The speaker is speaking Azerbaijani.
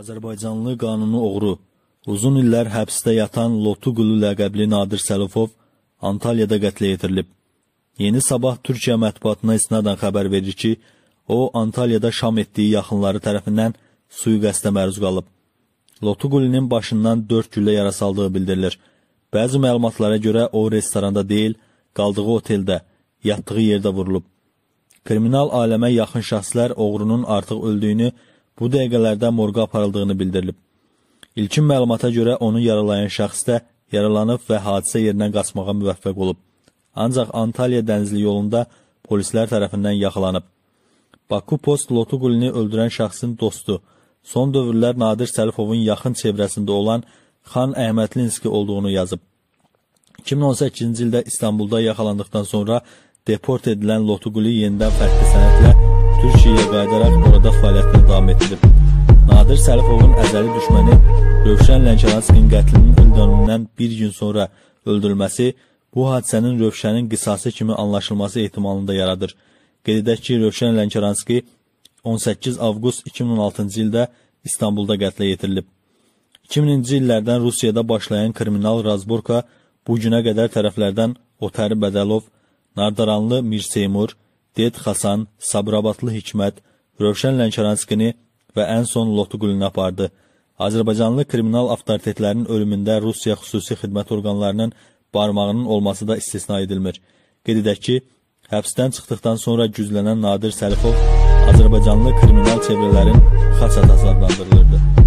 Azərbaycanlı qanunu oğru, uzun illər həbsdə yatan Lotuqulu ləqəbli Nadir Səlufov Antalyada qətlə yetirilib. Yeni Sabah Türkiyə mətbuatına istinadən xəbər verir ki, o Antalyada şam etdiyi yaxınları tərəfindən sui-qəsdə məruz qalıb. Lotuqulinin başından 4 güllə yara saldığı bildirilir. Bəzi məlumatlara görə o restoranda deyil, qaldığı oteldə, yatdığı yerdə vurulub. Kriminal aləmə yaxın şəxslər oğrunun artıq öldüyünü bildirir bu dəqiqələrdə morqa aparıldığını bildirilib. İlkin məlumata görə onu yaralayan şəxs də yaralanıb və hadisə yerindən qaçmağa müvəffəq olub. Ancaq Antalya dənizli yolunda polislər tərəfindən yaxalanıb. Baku Post Lotuqulini öldürən şəxsin dostu, son dövrlər Nadir Səlifovun yaxın çevrəsində olan Xan Əhmədlinski olduğunu yazıb. 2018-ci ildə İstanbulda yaxalandıqdan sonra deport edilən Lotuquli yenidən fərqli sənətlə Türkiyəyə qayıdaraq orada fəaliyyətini davam etdirib. Nadir Səlipovun əzəli düşməni Rövşən Lənkəranskinin qətlinin öldürümündən bir gün sonra öldürülməsi bu hadisənin Rövşənin qisası kimi anlaşılması ehtimalını da yaradır. Qeyd edək ki, Rövşən Lənkəranski 18 avqust 2016-cı ildə İstanbulda qətlə yetirilib. 2000-ci illərdən Rusiyada başlayan kriminal razborka bu günə qədər tərəflərdən Otəri Bədəlov, Nardaranlı Mir Seymur, Ded Hasan, Sabirabatlı Hikmət, Rövşən Lənkəranskini və ən son Lotu Gülünü apardı. Azərbaycanlı kriminal avtoritetlərinin ölümündə Rusiya xüsusi xidmət orqanlarının barmağının olması da istisna edilmir. Qeyd edək ki, həbsdən çıxdıqdan sonra güclənən Nadir Səlixov Azərbaycanlı kriminal çevrələrin xaç atası adlandırılırdı.